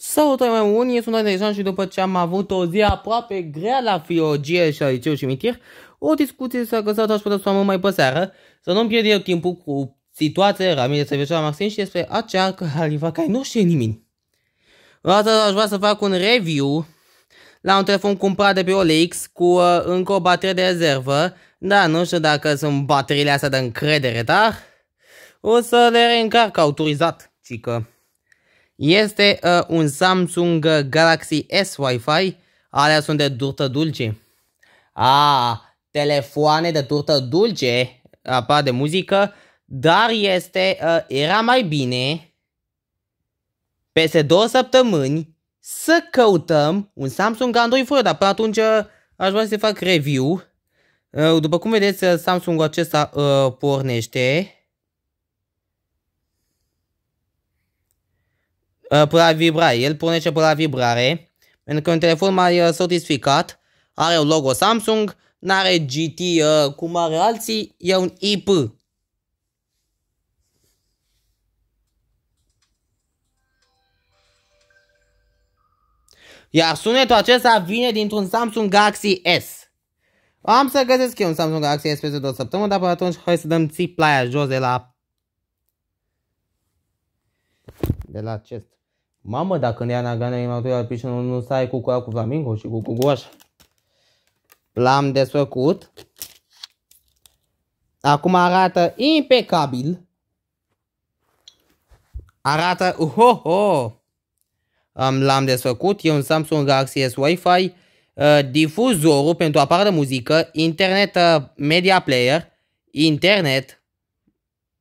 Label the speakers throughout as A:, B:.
A: Salutare mai unii, sunt Andrei și după ce am avut o zi aproape grea la filologie și la liceu și mitir, o discuție s-a găsat aș putea să o mai pe seară, să nu-mi pierd eu timpul cu situație, Ramire la Maxim și despre acea care Halifa care nu știe nimeni. Asta aș vrea să fac un review la un telefon cumpărat de pe OLX cu uh, încă o baterie de rezervă. Da, nu știu dacă sunt bateriile astea de încredere, dar o să le reîncarc autorizat, cică este uh, un Samsung Galaxy S Wi-Fi. Alea sunt de turtă dulce. A, telefoane de turtă dulce, apa de muzică, dar este, uh, era mai bine peste două săptămâni să căutăm un Samsung Android Fold, dar până atunci uh, aș vrea să fac review. Uh, după cum vedeți, uh, Samsung acesta uh, pornește. Uh, până la vibra. El ce până la vibrare. Pentru că un telefon mai uh, sofisticat are un logo Samsung, n-are GT uh, cum are alții, e un IP. Iar sunetul acesta vine dintr-un Samsung Galaxy S. Am să găsesc eu un Samsung Galaxy S peste 2 săptămâni, dar până atunci hai să dăm la jos de la... De la acest. Mamă, dacă ne ia Nagana imatuia Pichinul, nu stai cu cu cu Flamingo și cu cu L-am desfăcut. Acum arată impecabil. Arată, ho Oh. Um, l-am desfăcut, e un Samsung Galaxy S Wi-Fi, uh, difuzorul pentru apară de muzică, internet uh, media player, internet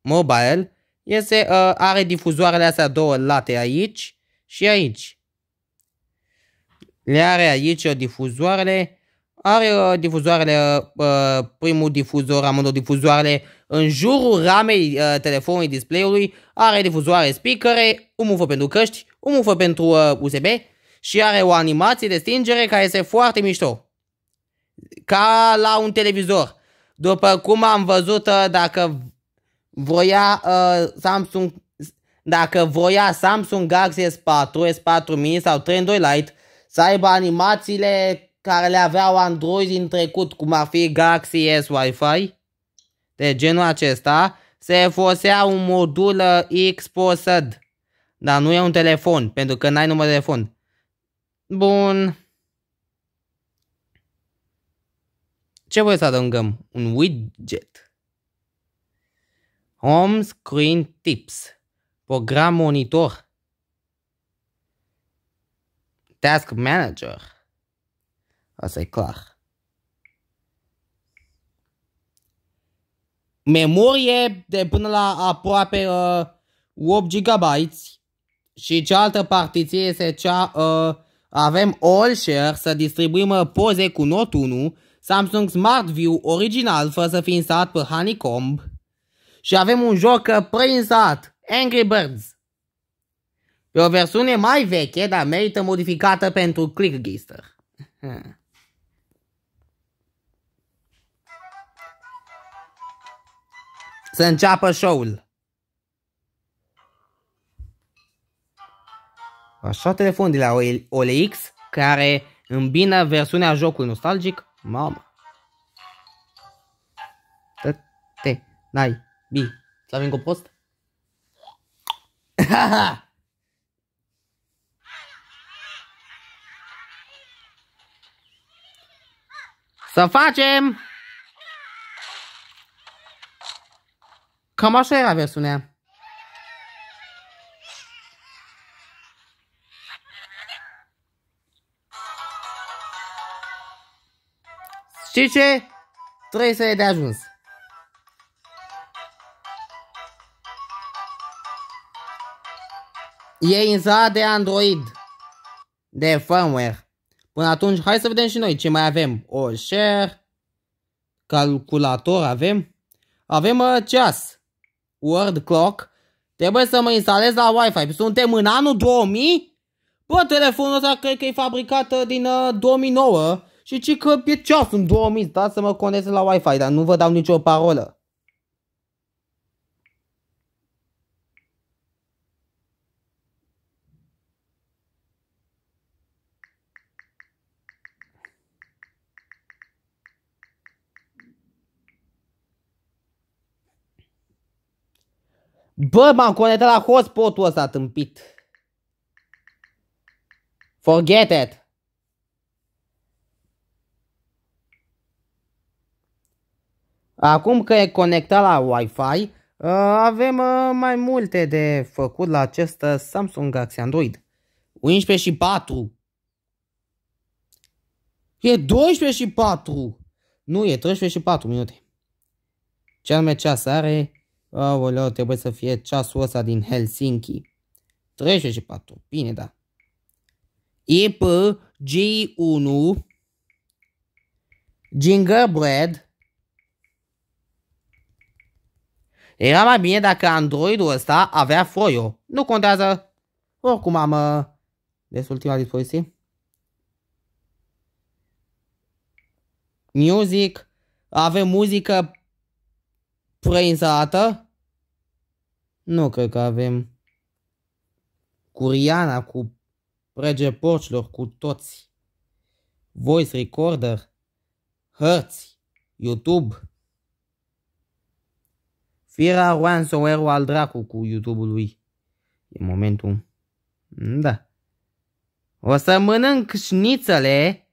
A: mobile, este, uh, are difuzoarele astea două late aici, și aici. Le are aici difuzoarele, are uh, difuzoarele, uh, primul difuzor, amândouă difuzoarele în jurul ramei uh, telefonului display-ului, are difuzoare speakere, un mufă pentru căști, un mufă pentru USB și are o animație de stingere care este foarte mișto. Ca la un televizor. După cum am văzut, dacă voia uh, Samsung dacă voia Samsung Galaxy S4, S4 mini sau 2 Lite să aibă animațiile care le aveau Android din trecut, cum ar fi Galaxy S Wi-Fi, de genul acesta, se folosea un modul uh, x Dar nu e un telefon, pentru că n-ai număr de telefon. Bun. Ce voi să adăugăm? Un widget. Home Screen Tips program monitor, task manager. Asta e clar. Memorie de până la aproape uh, 8 GB și cealaltă partiție este cea uh, avem All Share să distribuim uh, poze cu Note 1, Samsung Smart View original fără să fi instalat pe Honeycomb și avem un joc uh, preinsat Angry Birds. E o versiune mai veche, dar merită modificată pentru Click Hmm. Să înceapă show-ul. Așa telefon de la OLX care îmbină versiunea jocului nostalgic. Mamă. Te, nai, bi. Să avem cu post? Să facem! Cam așa era versiunea. Știi ce? Trebuie să e de ajuns. E inzalat de Android. De firmware. Până atunci, hai să vedem și noi ce mai avem. O share, calculator avem. Avem uh, ceas, word clock. Trebuie să mă instalez la Wi-Fi. Suntem în anul 2000? Bă, telefonul ăsta cred că e fabricat uh, din uh, 2009. Și ce că e ceas în 2000. Da să mă conectez la Wi-Fi, dar nu vă dau nicio parolă. Bă, m-am conectat la hotspot-ul ăsta tâmpit. Forget it. Acum că e conectat la Wi-Fi, uh, avem uh, mai multe de făcut la acest uh, Samsung Galaxy Android. 11 și 4. E 12 și 4. Nu, e 13 și 4 minute. Ce anume ceas are Aoleo, trebuie să fie ceasul ăsta din Helsinki. 34. Bine, da. E pe G1 Gingerbread Era mai bine dacă androidul ăsta avea foio. Nu contează. Oricum am uh, des ultima dispoziție. Music. Avem muzică Prăinzată? Nu cred că avem. Cu cu prege porcilor, cu toți. Voice recorder, hărți, YouTube. Fira ransomware al dracu cu YouTube-ul lui. E momentul. Da. O să mănânc șnițele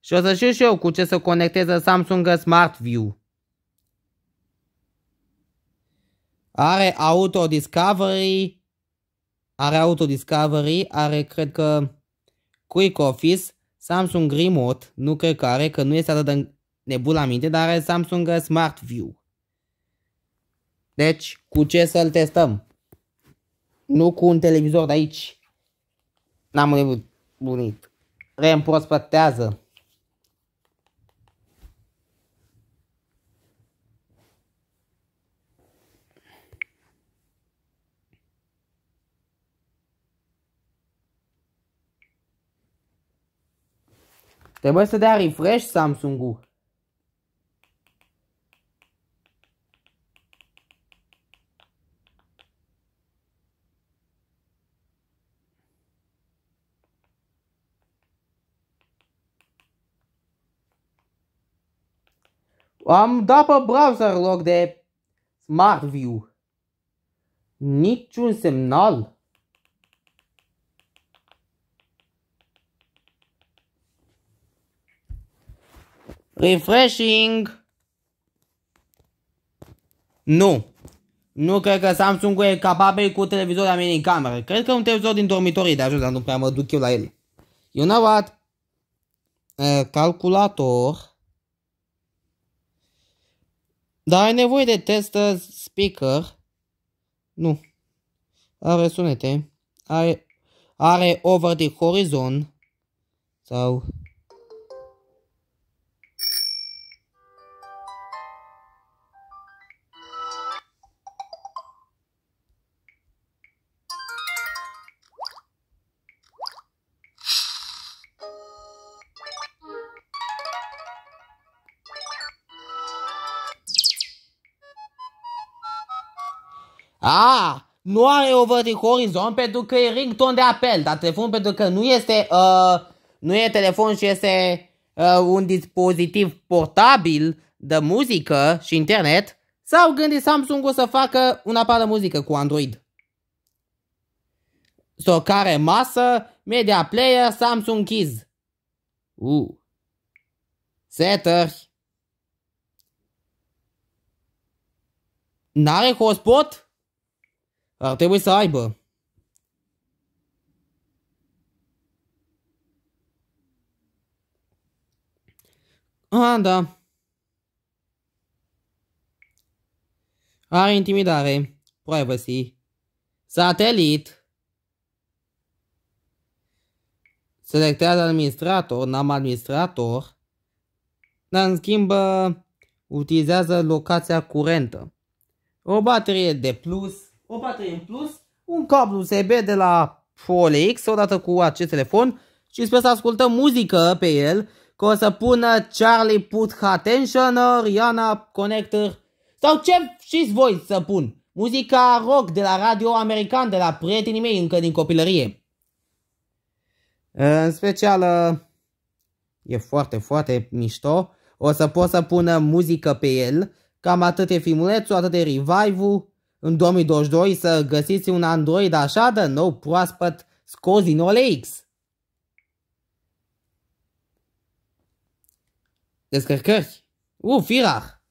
A: și o să știu și eu cu ce să conecteze Samsung Smart View. Are Auto Discovery, are Auto Discovery, are cred că Quick Office, Samsung Remote, nu cred că are, că nu este atât de nebun la minte, dar are Samsung Smart View. Deci, cu ce să-l testăm? Nu cu un televizor de aici. N-am bunit. Reîmprospătează. Trebuie să dea refresh Samsung-ul. Am dat pe browser loc de Smart View. Niciun semnal. Refreshing! Nu! Nu cred că Samsung e capabil cu televizor la mine în cameră. Cred că un televizor din dormitorii de ajuns, dar nu prea mă duc eu la el. You know what? Uh, calculator. Dar ai nevoie de test uh, speaker. Nu. Are sunete. Are, are over the horizon. Sau... A, nu are over horizon pentru că e rington de apel, dar telefon pentru că nu este, uh, nu e telefon și este uh, un dispozitiv portabil de muzică și internet, s-au gândit Samsung să facă un aparat de muzică cu Android. Socare masă, media player, Samsung Keys. Uh. Setări. N-are hotspot? ar trebui să aibă. Ah, da. Are intimidare. Privacy. Satelit. Selectează administrator, n-am administrator. Dar în schimb uh, utilizează locația curentă. O baterie de plus o baterie în plus, un cablu USB de la Folix odată cu acest telefon și sper să ascultăm muzică pe el, că o să pună Charlie Put Attention, Rihanna, Connector sau ce știți voi să pun. Muzica rock de la radio american, de la prietenii mei încă din copilărie. În special, e foarte, foarte mișto. O să pot să pună muzică pe el. Cam atât e filmulețul, atât e revive-ul în 2022 să găsiți un Android așa de nou proaspăt scos din OLX. Descărcări. U, firar.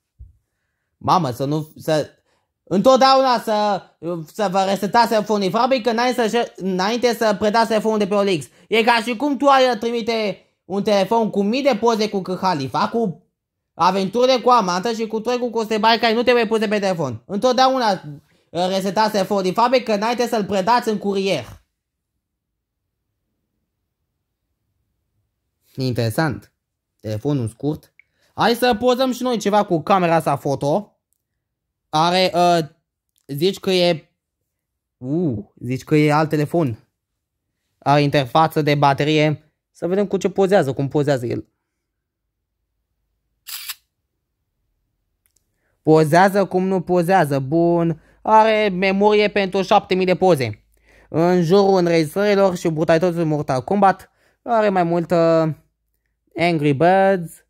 A: Mamă, să nu... Să, întotdeauna să, să vă resetați telefonul că înainte să, înainte să predați telefonul de pe OLX. E ca și cum tu ai trimite un telefon cu mii de poze cu Khalifa, cu Aventurile cu amantă și cu trei cu costebai care nu te mai puse pe telefon. Întotdeauna uh, resetați telefonul din fabric că n-ai să-l predați în curier. Interesant. Telefonul scurt. Hai să pozăm și noi ceva cu camera sa foto. Are, uh, zici că e... Uh, zici că e alt telefon. Are interfață de baterie. Să vedem cu ce pozează, cum pozează el. Pozează cum nu pozează, bun, are memorie pentru 7000 de poze. În jurul înregistrărilor și brutalității Mortal Kombat are mai multă Angry Birds,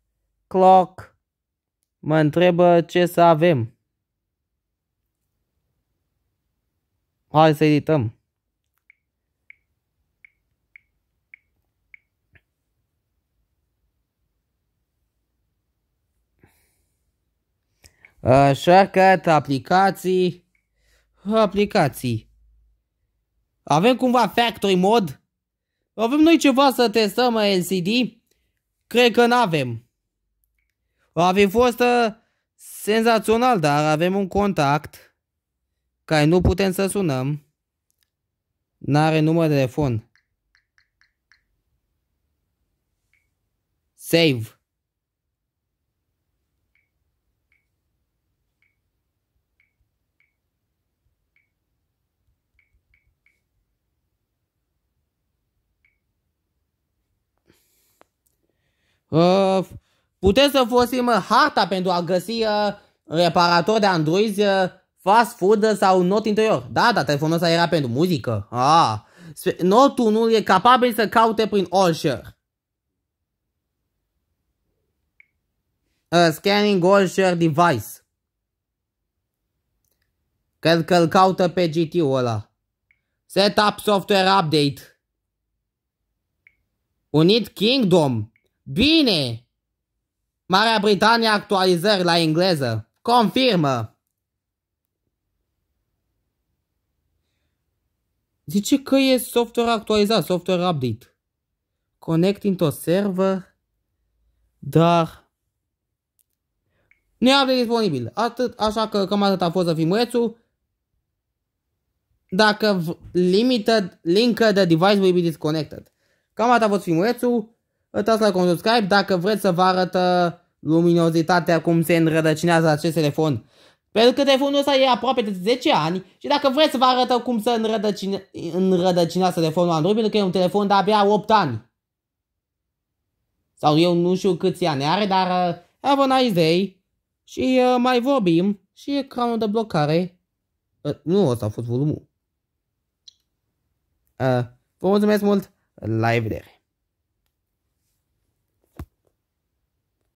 A: Clock, mă întrebă ce să avem. Hai să edităm. Așa că aplicații, aplicații. Avem cumva factory mod? Avem noi ceva să testăm LCD? Cred că n-avem. a fi fost uh, senzațional, dar avem un contact care nu putem să sunăm. N-are număr de telefon. Save. Uh, ă, putem să folosim ă, harta pentru a găsi uh, reparator de Android, uh, fast food sau not interior. Da, da, telefonul ăsta era pentru muzică. Ah. Notul nu e capabil să caute prin all-share. Uh, scanning all-share device. Cred că îl caută pe GT-ul ăla. Setup software update. Unit Kingdom. Bine! Marea Britanie actualizări la engleză. Confirmă! Zice că e software actualizat, software update. Connecting to server, dar nu e update disponibil. Atât, așa că cam atât a fost să filmulețul. Dacă limited, link the device will be disconnected. Cam atât a fost filmulețul uitați la contul Skype dacă vreți să vă arătă luminozitatea cum se înrădăcinează acest telefon. Pentru că telefonul ăsta e aproape de 10 ani și dacă vreți să vă arătă cum să înrădăcine, înrădăcinează telefonul Android, pentru că e un telefon de abia 8 ani. Sau eu nu știu câți ani are, dar uh, have a nice day. Și uh, mai vorbim și ecranul de blocare. Uh, nu, ăsta a fost volumul. Uh, vă mulțumesc mult, la revedere!